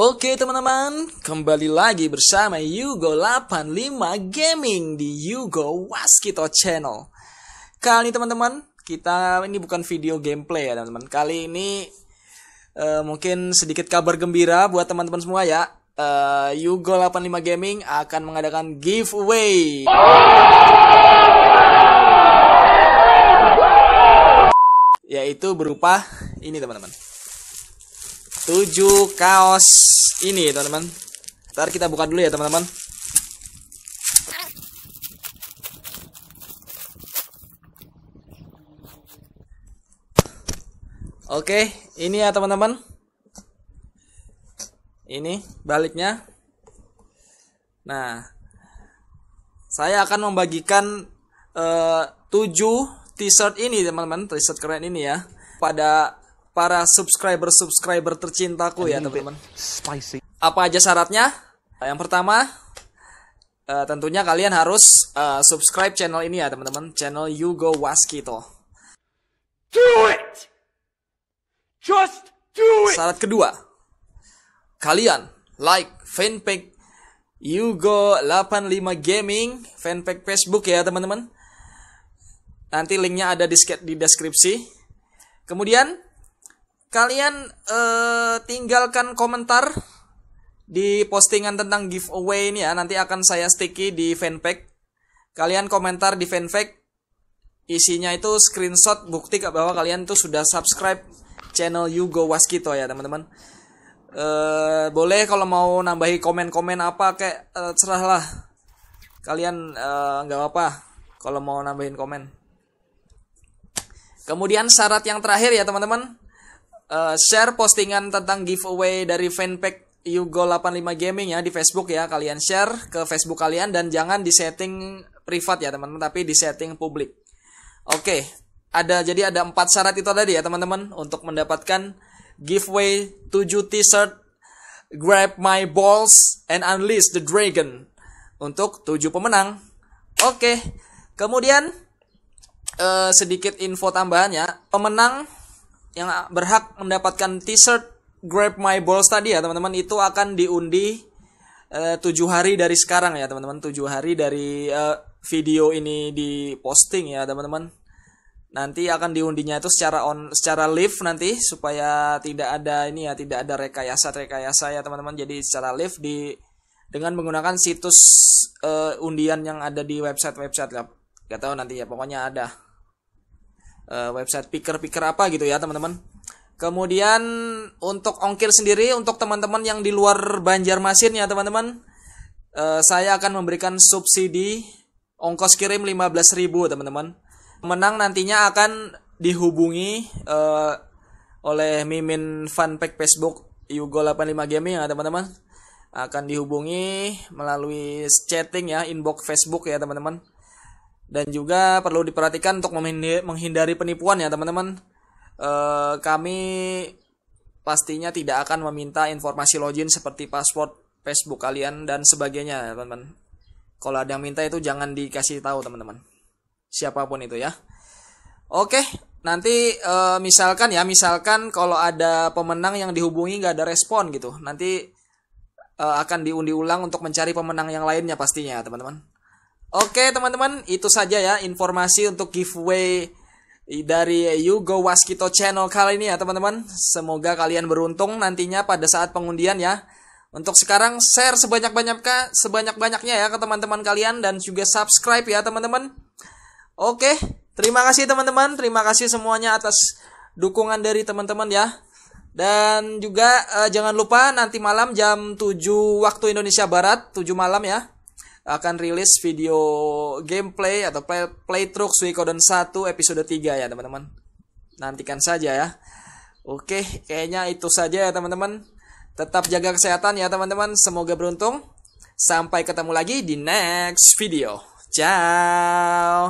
Oke teman-teman, kembali lagi bersama Yugo 85 Gaming di Yugo Waskito Channel. Kali ini teman-teman, kita ini bukan video gameplay ya teman-teman. Kali ini uh, mungkin sedikit kabar gembira buat teman-teman semua ya. Uh, Yugo 85 Gaming akan mengadakan giveaway. Yaitu berupa ini teman-teman 7 kaos ini teman-teman ntar kita buka dulu ya teman-teman Oke, ini ya teman-teman. Ini baliknya. Nah, saya akan membagikan eh, uh, 7 t-shirt ini teman-teman, t-shirt keren ini ya pada para subscriber-subscriber tercintaku ya teman-teman. Spicy. Apa aja syaratnya? Eh, yang pertama, uh, tentunya kalian harus uh, subscribe channel ini ya teman-teman, channel Yugo Waskito. Do it. Just do it. Syarat kedua, kalian like fanpage Yugo 85 Gaming fanpage Facebook ya teman-teman. Nanti linknya ada di deskripsi. Kemudian kalian uh, tinggalkan komentar di postingan tentang giveaway ini ya. Nanti akan saya sticky di fanpage. Kalian komentar di fanpage. Isinya itu screenshot bukti bahwa kalian tuh sudah subscribe channel Yugo Waskito ya teman-teman. Uh, boleh kalau mau nambahi komen-komen apa kayak uh, eh, serahlah kalian nggak uh, apa kalau mau nambahin komen. Kemudian syarat yang terakhir ya teman-teman uh, share postingan tentang giveaway dari Fanpack Yugo 85 Gaming ya di Facebook ya kalian share ke Facebook kalian dan jangan di setting privat ya teman-teman tapi di setting publik. Oke, okay. ada jadi ada empat syarat itu tadi ya teman-teman untuk mendapatkan giveaway 7 t-shirt Grab My Balls and Unleash the Dragon untuk 7 pemenang. Oke. Okay. Kemudian uh, sedikit info tambahannya Pemenang yang berhak mendapatkan t-shirt Grab My Balls tadi ya teman-teman itu akan diundi 7 eh, hari dari sekarang ya teman-teman 7 hari dari uh, video ini di posting ya teman-teman nanti akan diundinya itu secara on secara live nanti supaya tidak ada ini ya tidak ada rekayasa rekayasa ya teman-teman jadi secara live di dengan menggunakan situs uh, undian yang ada di website website lah gak tahu nanti ya pokoknya ada Eh, website picker-picker apa gitu ya teman-teman. Kemudian untuk ongkir sendiri untuk teman-teman yang di luar Banjarmasin ya teman-teman, uh, saya akan memberikan subsidi ongkos kirim 15.000 teman-teman. Menang nantinya akan dihubungi uh, oleh Mimin fanpage Facebook Yugo 85 Gaming ya teman-teman akan dihubungi melalui chatting ya inbox Facebook ya teman-teman dan juga perlu diperhatikan untuk menghindari penipuan ya teman-teman e, kami pastinya tidak akan meminta informasi login seperti password Facebook kalian dan sebagainya ya teman-teman kalau ada yang minta itu jangan dikasih tahu teman-teman siapapun itu ya oke nanti e, misalkan ya misalkan kalau ada pemenang yang dihubungi nggak ada respon gitu nanti eh, akan diundi ulang untuk mencari pemenang yang lainnya pastinya teman-teman Oke teman-teman, itu saja ya informasi untuk giveaway dari Yugo Waskito channel kali ini ya teman-teman. Semoga kalian beruntung nantinya pada saat pengundian ya. Untuk sekarang share sebanyak-banyaknya sebanyak-banyaknya ya ke teman-teman kalian dan juga subscribe ya teman-teman. Oke, terima kasih teman-teman. Terima kasih semuanya atas dukungan dari teman-teman ya. Dan juga eh, jangan lupa nanti malam jam 7 waktu Indonesia Barat, 7 malam ya akan rilis video gameplay atau play, playthrough Suikoden 1 episode 3 ya teman-teman. Nantikan saja ya. Oke, kayaknya itu saja ya teman-teman. Tetap jaga kesehatan ya teman-teman. Semoga beruntung. Sampai ketemu lagi di next video. Ciao.